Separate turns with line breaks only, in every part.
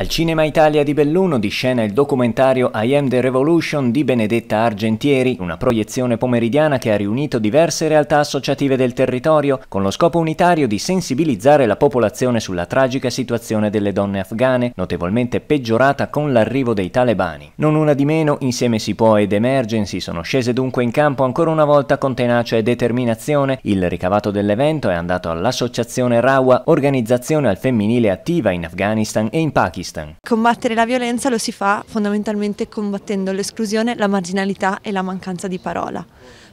Al Cinema Italia di Belluno di scena il documentario I Am the Revolution di Benedetta Argentieri, una proiezione pomeridiana che ha riunito diverse realtà associative del territorio con lo scopo unitario di sensibilizzare la popolazione sulla tragica situazione delle donne afghane, notevolmente peggiorata con l'arrivo dei talebani. Non una di meno, insieme Si Può ed Emergency sono scese dunque in campo ancora una volta con tenacia e determinazione. Il ricavato dell'evento è andato all'associazione RAWA, organizzazione al femminile attiva in Afghanistan e in Pakistan Pakistan.
Combattere la violenza lo si fa fondamentalmente combattendo l'esclusione, la marginalità e la mancanza di parola.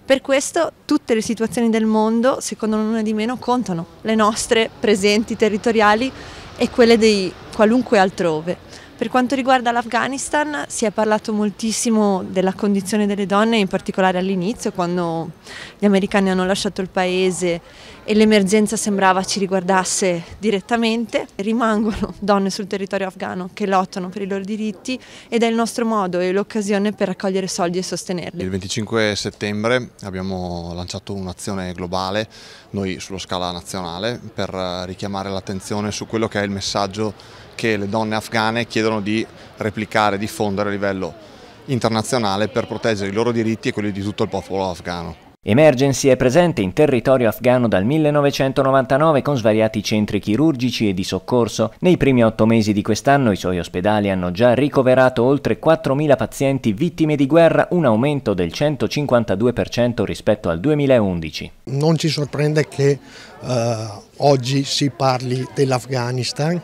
Per questo tutte le situazioni del mondo, secondo l'una di meno, contano, le nostre presenti territoriali e quelle dei qualunque altrove. Per quanto riguarda l'Afghanistan si è parlato moltissimo della condizione delle donne, in particolare all'inizio quando gli americani hanno lasciato il paese e l'emergenza sembrava ci riguardasse direttamente. Rimangono donne sul territorio afghano che lottano per i loro diritti ed è il nostro modo e l'occasione per raccogliere soldi e sostenerli. Il
25 settembre abbiamo lanciato un'azione globale, noi sulla scala nazionale, per richiamare l'attenzione su quello che è il messaggio che le donne afghane chiedono di replicare diffondere a livello internazionale per
proteggere i loro diritti e quelli di tutto il popolo afghano. Emergency è presente in territorio afghano dal 1999 con svariati centri chirurgici e di soccorso. Nei primi otto mesi di quest'anno i suoi ospedali hanno già ricoverato oltre 4.000 pazienti vittime di guerra, un aumento del 152% rispetto al 2011.
Non ci sorprende che eh, oggi si parli dell'Afghanistan,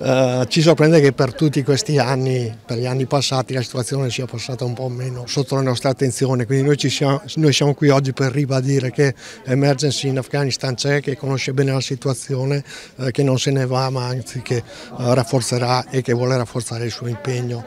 eh, ci sorprende che per tutti questi anni, per gli anni passati, la situazione sia passata un po' meno sotto la nostra attenzione, quindi noi, siamo, noi siamo qui oggi per per ribadire che Emergency in Afghanistan c'è, che conosce bene la situazione, eh, che non se ne va ma anzi che eh, rafforzerà e che vuole rafforzare il suo impegno.